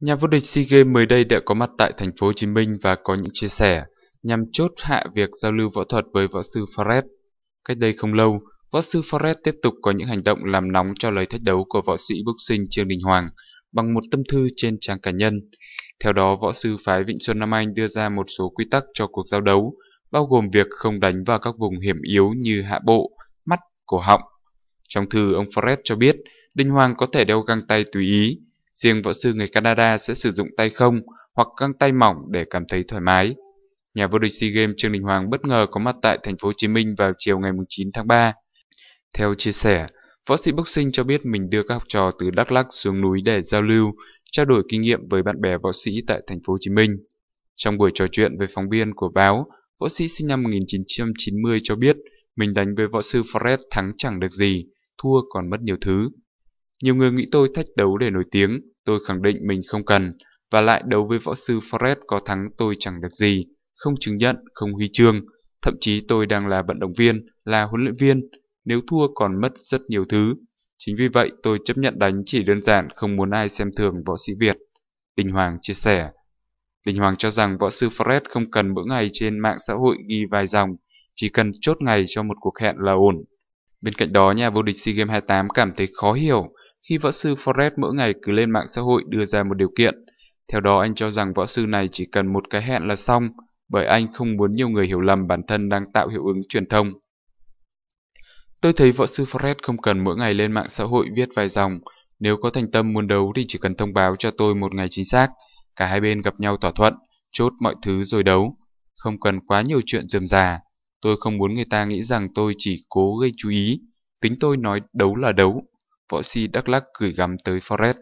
Nhà vô địch SEA Games mới đây đã có mặt tại thành phố Hồ Chí Minh và có những chia sẻ nhằm chốt hạ việc giao lưu võ thuật với võ sư Forrest. Cách đây không lâu, võ sư Forrest tiếp tục có những hành động làm nóng cho lời thách đấu của võ sĩ boxing Trương Đình Hoàng bằng một tâm thư trên trang cá nhân. Theo đó, võ sư phái Vịnh Xuân Nam Anh đưa ra một số quy tắc cho cuộc giao đấu, bao gồm việc không đánh vào các vùng hiểm yếu như hạ bộ, mắt, cổ họng. Trong thư, ông Forrest cho biết, Đình Hoàng có thể đeo găng tay tùy ý, Riêng võ sư người Canada sẽ sử dụng tay không hoặc găng tay mỏng để cảm thấy thoải mái. Nhà vô địch SEA Games Trương Đình Hoàng bất ngờ có mặt tại thành phố Hồ Chí Minh vào chiều ngày 9 tháng 3. Theo chia sẻ, võ sĩ boxing cho biết mình đưa các học trò từ Đắk Lắk xuống núi để giao lưu, trao đổi kinh nghiệm với bạn bè võ sĩ tại thành phố Hồ Chí Minh. Trong buổi trò chuyện với phóng viên của báo, võ sĩ sinh năm 1990 cho biết mình đánh với võ sư Fred thắng chẳng được gì, thua còn mất nhiều thứ. Nhiều người nghĩ tôi thách đấu để nổi tiếng, tôi khẳng định mình không cần, và lại đấu với võ sư Forrest có thắng tôi chẳng được gì, không chứng nhận, không huy chương. Thậm chí tôi đang là vận động viên, là huấn luyện viên, nếu thua còn mất rất nhiều thứ. Chính vì vậy tôi chấp nhận đánh chỉ đơn giản không muốn ai xem thường võ sĩ Việt. Đình Hoàng chia sẻ. Đình Hoàng cho rằng võ sư Forrest không cần mỗi ngày trên mạng xã hội ghi vài dòng, chỉ cần chốt ngày cho một cuộc hẹn là ổn. Bên cạnh đó, nhà vô địch SEA Games 28 cảm thấy khó hiểu khi võ sư Forrest mỗi ngày cứ lên mạng xã hội đưa ra một điều kiện. Theo đó anh cho rằng võ sư này chỉ cần một cái hẹn là xong, bởi anh không muốn nhiều người hiểu lầm bản thân đang tạo hiệu ứng truyền thông. Tôi thấy võ sư Forrest không cần mỗi ngày lên mạng xã hội viết vài dòng, nếu có thành tâm muốn đấu thì chỉ cần thông báo cho tôi một ngày chính xác, cả hai bên gặp nhau thỏa thuận, chốt mọi thứ rồi đấu. Không cần quá nhiều chuyện dườm già, tôi không muốn người ta nghĩ rằng tôi chỉ cố gây chú ý, tính tôi nói đấu là đấu, võ sĩ Đắk Lắk gửi gắm tới Forest.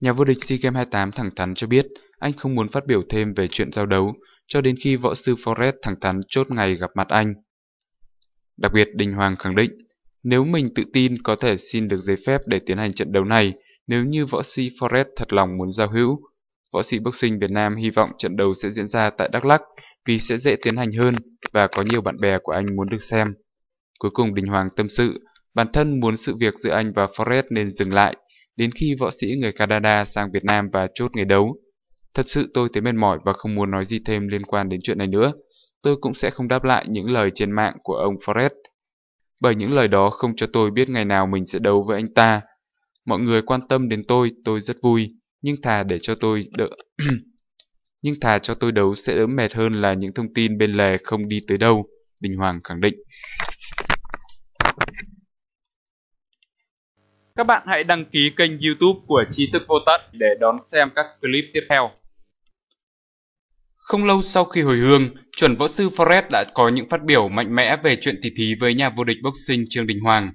Nhà vô địch SEA Games 28 thẳng thắn cho biết anh không muốn phát biểu thêm về chuyện giao đấu cho đến khi võ sư Forest thẳng thắn chốt ngày gặp mặt anh. Đặc biệt, Đình Hoàng khẳng định nếu mình tự tin có thể xin được giấy phép để tiến hành trận đấu này nếu như võ sĩ Forest thật lòng muốn giao hữu. Võ sĩ boxing Việt Nam hy vọng trận đấu sẽ diễn ra tại Đắk Lắk vì sẽ dễ tiến hành hơn và có nhiều bạn bè của anh muốn được xem. Cuối cùng Đình Hoàng tâm sự Bản thân muốn sự việc giữa anh và Forrest nên dừng lại, đến khi võ sĩ người Canada sang Việt Nam và chốt ngày đấu. Thật sự tôi thấy mệt mỏi và không muốn nói gì thêm liên quan đến chuyện này nữa. Tôi cũng sẽ không đáp lại những lời trên mạng của ông Forrest. Bởi những lời đó không cho tôi biết ngày nào mình sẽ đấu với anh ta. Mọi người quan tâm đến tôi, tôi rất vui, nhưng thà để cho tôi đỡ... nhưng thà cho tôi đấu sẽ đỡ mệt hơn là những thông tin bên lề không đi tới đâu, Đình Hoàng khẳng định. các bạn hãy đăng ký kênh YouTube của Trí thức vô tận để đón xem các clip tiếp theo. Không lâu sau khi hồi hương, chuẩn võ sư Forrest đã có những phát biểu mạnh mẽ về chuyện tỷ thí với nhà vô địch boxing Trương Đình Hoàng.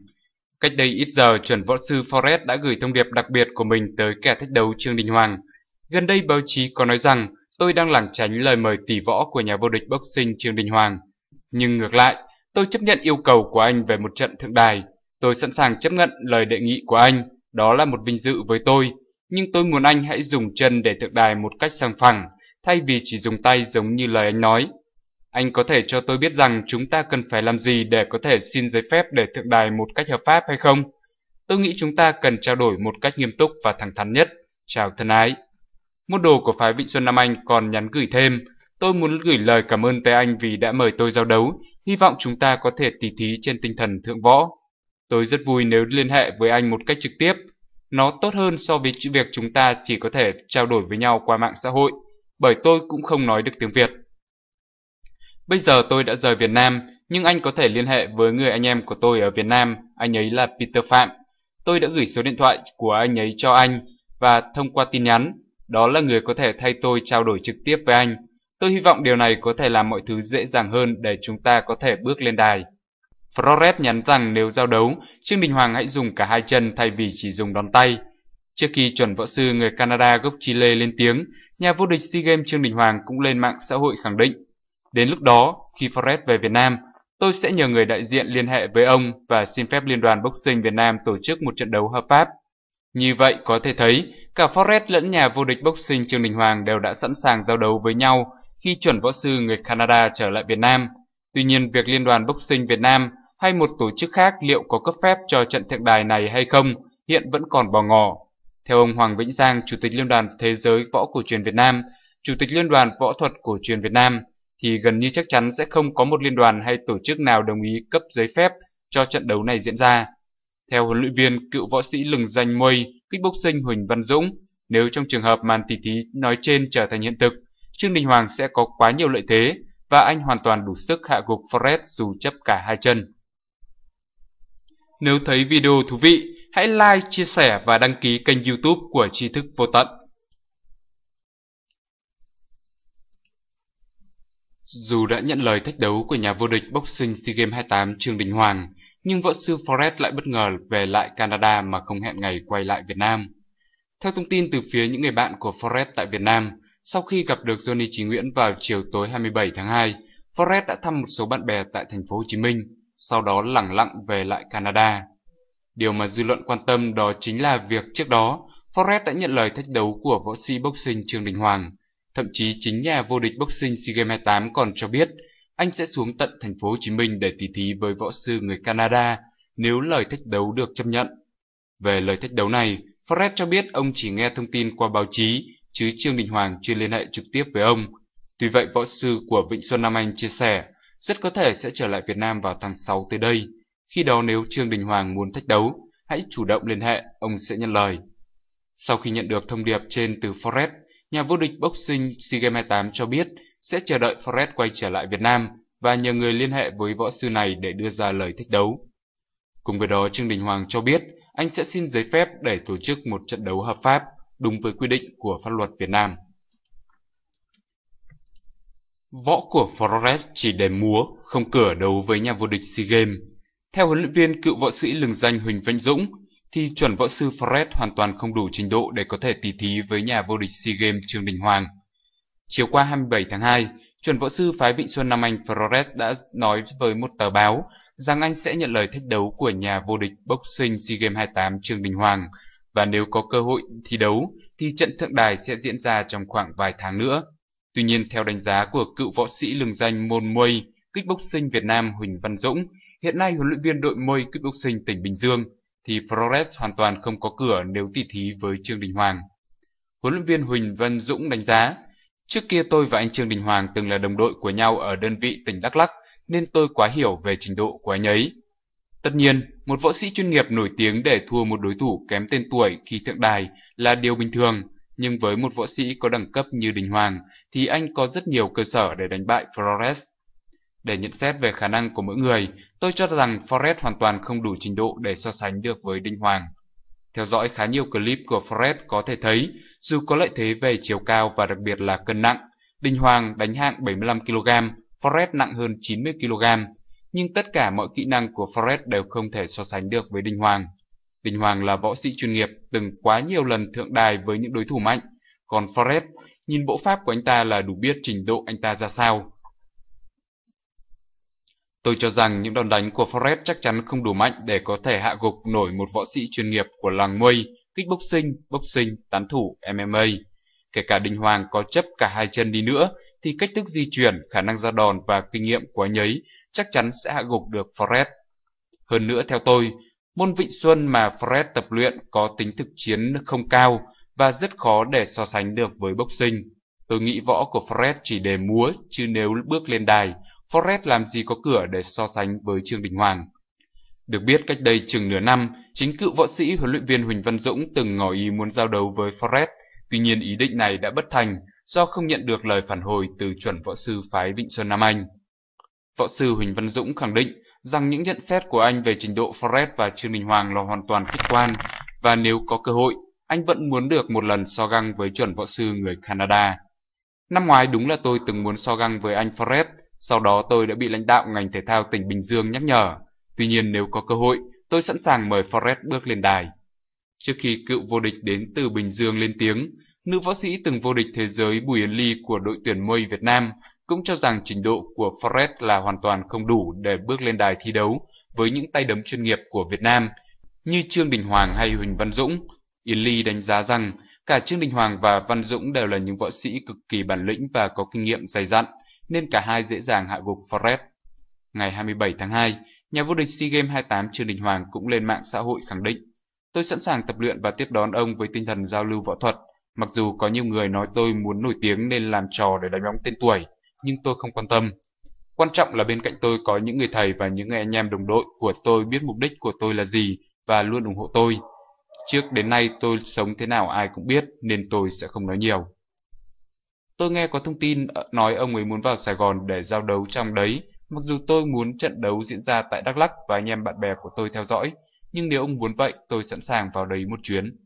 Cách đây ít giờ, chuẩn võ sư Forrest đã gửi thông điệp đặc biệt của mình tới kẻ thách đấu Trương Đình Hoàng. Gần đây báo chí có nói rằng tôi đang lảng tránh lời mời tỷ võ của nhà vô địch boxing Trương Đình Hoàng. Nhưng ngược lại, tôi chấp nhận yêu cầu của anh về một trận thượng đài. Tôi sẵn sàng chấp nhận lời đề nghị của anh, đó là một vinh dự với tôi, nhưng tôi muốn anh hãy dùng chân để thượng đài một cách sang phẳng, thay vì chỉ dùng tay giống như lời anh nói. Anh có thể cho tôi biết rằng chúng ta cần phải làm gì để có thể xin giấy phép để thượng đài một cách hợp pháp hay không? Tôi nghĩ chúng ta cần trao đổi một cách nghiêm túc và thẳng thắn nhất. Chào thân ái. Môn đồ của phái Vịnh Xuân Nam Anh còn nhắn gửi thêm, tôi muốn gửi lời cảm ơn tới anh vì đã mời tôi giao đấu, hy vọng chúng ta có thể tỉ thí trên tinh thần thượng võ. Tôi rất vui nếu liên hệ với anh một cách trực tiếp. Nó tốt hơn so với việc chúng ta chỉ có thể trao đổi với nhau qua mạng xã hội, bởi tôi cũng không nói được tiếng Việt. Bây giờ tôi đã rời Việt Nam, nhưng anh có thể liên hệ với người anh em của tôi ở Việt Nam, anh ấy là Peter Phạm. Tôi đã gửi số điện thoại của anh ấy cho anh và thông qua tin nhắn, đó là người có thể thay tôi trao đổi trực tiếp với anh. Tôi hy vọng điều này có thể làm mọi thứ dễ dàng hơn để chúng ta có thể bước lên đài. Floret nhắn rằng nếu giao đấu, Trương Đình Hoàng hãy dùng cả hai chân thay vì chỉ dùng đòn tay. Trước khi chuẩn võ sư người Canada gốc Chile lên tiếng, nhà vô địch SEA Games Trương Đình Hoàng cũng lên mạng xã hội khẳng định. Đến lúc đó, khi Forrest về Việt Nam, tôi sẽ nhờ người đại diện liên hệ với ông và xin phép Liên đoàn Boxing Việt Nam tổ chức một trận đấu hợp pháp. Như vậy có thể thấy, cả Forrest lẫn nhà vô địch boxing Trương Đình Hoàng đều đã sẵn sàng giao đấu với nhau khi chuẩn võ sư người Canada trở lại Việt Nam. Tuy nhiên, việc Liên đoàn Boxing Việt Nam hay một tổ chức khác liệu có cấp phép cho trận thượng đài này hay không hiện vẫn còn bò ngỏ. Theo ông Hoàng Vĩnh Giang, Chủ tịch Liên đoàn Thế giới Võ Cổ truyền Việt Nam, Chủ tịch Liên đoàn Võ thuật Cổ truyền Việt Nam, thì gần như chắc chắn sẽ không có một liên đoàn hay tổ chức nào đồng ý cấp giấy phép cho trận đấu này diễn ra. Theo huấn luyện viên cựu võ sĩ lừng danh Muay, kickboxing Huỳnh Văn Dũng, nếu trong trường hợp màn tỷ thí nói trên trở thành hiện thực, Trương Đình Hoàng sẽ có quá nhiều lợi thế và anh hoàn toàn đủ sức hạ gục Forrest dù chấp cả hai chân. Nếu thấy video thú vị, hãy like, chia sẻ và đăng ký kênh youtube của tri thức vô tận. Dù đã nhận lời thách đấu của nhà vô địch boxing SEA Games 28 Trương Đình Hoàng, nhưng võ sư Forrest lại bất ngờ về lại Canada mà không hẹn ngày quay lại Việt Nam. Theo thông tin từ phía những người bạn của Forrest tại Việt Nam, sau khi gặp được Johnny Chí Nguyễn vào chiều tối 27 tháng 2, Forrest đã thăm một số bạn bè tại thành phố Hồ Chí Minh sau đó lẳng lặng về lại Canada. Điều mà dư luận quan tâm đó chính là việc trước đó, Forrest đã nhận lời thách đấu của võ sĩ boxing Trương Đình Hoàng. Thậm chí chính nhà vô địch boxing SEA Games 28 còn cho biết anh sẽ xuống tận thành phố Hồ Chí Minh để tỉ thí với võ sư người Canada nếu lời thách đấu được chấp nhận. Về lời thách đấu này, Forrest cho biết ông chỉ nghe thông tin qua báo chí, chứ Trương Đình Hoàng chưa liên hệ trực tiếp với ông. Tuy vậy, võ sư của Vịnh Xuân Nam Anh chia sẻ, rất có thể sẽ trở lại Việt Nam vào tháng 6 tới đây. Khi đó nếu Trương Đình Hoàng muốn thách đấu, hãy chủ động liên hệ, ông sẽ nhận lời. Sau khi nhận được thông điệp trên từ Forrest, nhà vô địch boxing SEA Games 28 cho biết sẽ chờ đợi Forrest quay trở lại Việt Nam và nhờ người liên hệ với võ sư này để đưa ra lời thách đấu. Cùng với đó, Trương Đình Hoàng cho biết anh sẽ xin giấy phép để tổ chức một trận đấu hợp pháp đúng với quy định của pháp luật Việt Nam. Võ của Flores chỉ để múa, không cửa đấu với nhà vô địch SEA Games. Theo huấn luyện viên cựu võ sĩ lừng danh Huỳnh Vĩnh Dũng, thì chuẩn võ sư Flores hoàn toàn không đủ trình độ để có thể tỷ thí với nhà vô địch SEA Games Trương Đình Hoàng. Chiều qua 27 tháng 2, chuẩn võ sư phái Vịnh Xuân Nam Anh Flores đã nói với một tờ báo rằng anh sẽ nhận lời thách đấu của nhà vô địch boxing SEA Games 28 Trương Đình Hoàng và nếu có cơ hội thi đấu thì trận thượng đài sẽ diễn ra trong khoảng vài tháng nữa. Tuy nhiên, theo đánh giá của cựu võ sĩ lừng danh Môn Muay, kickboxing Việt Nam Huỳnh Văn Dũng, hiện nay huấn luyện viên đội Muay kickboxing tỉnh Bình Dương, thì Flores hoàn toàn không có cửa nếu tỷ thí với Trương Đình Hoàng. Huấn luyện viên Huỳnh Văn Dũng đánh giá, trước kia tôi và anh Trương Đình Hoàng từng là đồng đội của nhau ở đơn vị tỉnh Đắk Lắk, nên tôi quá hiểu về trình độ của anh ấy. Tất nhiên, một võ sĩ chuyên nghiệp nổi tiếng để thua một đối thủ kém tên tuổi khi thượng đài là điều bình thường – nhưng với một võ sĩ có đẳng cấp như Đình Hoàng thì anh có rất nhiều cơ sở để đánh bại Flores. Để nhận xét về khả năng của mỗi người, tôi cho rằng Forrest hoàn toàn không đủ trình độ để so sánh được với Đinh Hoàng. Theo dõi khá nhiều clip của Forrest có thể thấy, dù có lợi thế về chiều cao và đặc biệt là cân nặng, Đinh Hoàng đánh hạng 75kg, Forrest nặng hơn 90kg, nhưng tất cả mọi kỹ năng của Forrest đều không thể so sánh được với Đinh Hoàng. Đình Hoàng là võ sĩ chuyên nghiệp, từng quá nhiều lần thượng đài với những đối thủ mạnh. Còn Forrest, nhìn bộ pháp của anh ta là đủ biết trình độ anh ta ra sao. Tôi cho rằng những đòn đánh của Forrest chắc chắn không đủ mạnh để có thể hạ gục nổi một võ sĩ chuyên nghiệp của làng Muay, kickboxing, boxing, tán thủ, MMA. Kể cả Đình Hoàng có chấp cả hai chân đi nữa, thì cách thức di chuyển, khả năng ra đòn và kinh nghiệm của anh ấy chắc chắn sẽ hạ gục được Forrest. Hơn nữa theo tôi, Môn vịnh xuân mà Fred tập luyện có tính thực chiến không cao và rất khó để so sánh được với boxing. Tôi nghĩ võ của Fred chỉ để múa, chứ nếu bước lên đài, Fred làm gì có cửa để so sánh với Trương Đình Hoàng. Được biết cách đây chừng nửa năm, chính cựu võ sĩ huấn luyện viên Huỳnh Văn Dũng từng ngỏ ý muốn giao đấu với Fred, tuy nhiên ý định này đã bất thành do không nhận được lời phản hồi từ chuẩn võ sư phái Vịnh Xuân Nam Anh. Võ sư Huỳnh Văn Dũng khẳng định rằng những nhận xét của anh về trình độ Fred và Trương Đình Hoàng là hoàn toàn khách quan và nếu có cơ hội, anh vẫn muốn được một lần so găng với chuẩn võ sư người Canada. Năm ngoái đúng là tôi từng muốn so găng với anh Fred, sau đó tôi đã bị lãnh đạo ngành thể thao tỉnh Bình Dương nhắc nhở. Tuy nhiên nếu có cơ hội, tôi sẵn sàng mời Forrest bước lên đài. Trước khi cựu vô địch đến từ Bình Dương lên tiếng, nữ võ sĩ từng vô địch thế giới Bùi Yến Ly của đội tuyển mây Việt Nam cũng cho rằng trình độ của Fred là hoàn toàn không đủ để bước lên đài thi đấu với những tay đấm chuyên nghiệp của Việt Nam như Trương Đình Hoàng hay Huỳnh Văn Dũng. Yến Ly đánh giá rằng cả Trương Đình Hoàng và Văn Dũng đều là những võ sĩ cực kỳ bản lĩnh và có kinh nghiệm dày dặn, nên cả hai dễ dàng hạ gục Fred. Ngày 27 tháng 2, nhà vô địch SEA Games 28 Trương Đình Hoàng cũng lên mạng xã hội khẳng định Tôi sẵn sàng tập luyện và tiếp đón ông với tinh thần giao lưu võ thuật, mặc dù có nhiều người nói tôi muốn nổi tiếng nên làm trò để đánh bóng tên tuổi, nhưng tôi không quan tâm. Quan trọng là bên cạnh tôi có những người thầy và những anh em đồng đội của tôi biết mục đích của tôi là gì và luôn ủng hộ tôi. Trước đến nay tôi sống thế nào ai cũng biết nên tôi sẽ không nói nhiều. Tôi nghe có thông tin ờ, nói ông ấy muốn vào Sài Gòn để giao đấu trong đấy, mặc dù tôi muốn trận đấu diễn ra tại Đắk Lắk và anh em bạn bè của tôi theo dõi, nhưng nếu ông muốn vậy tôi sẵn sàng vào đấy một chuyến.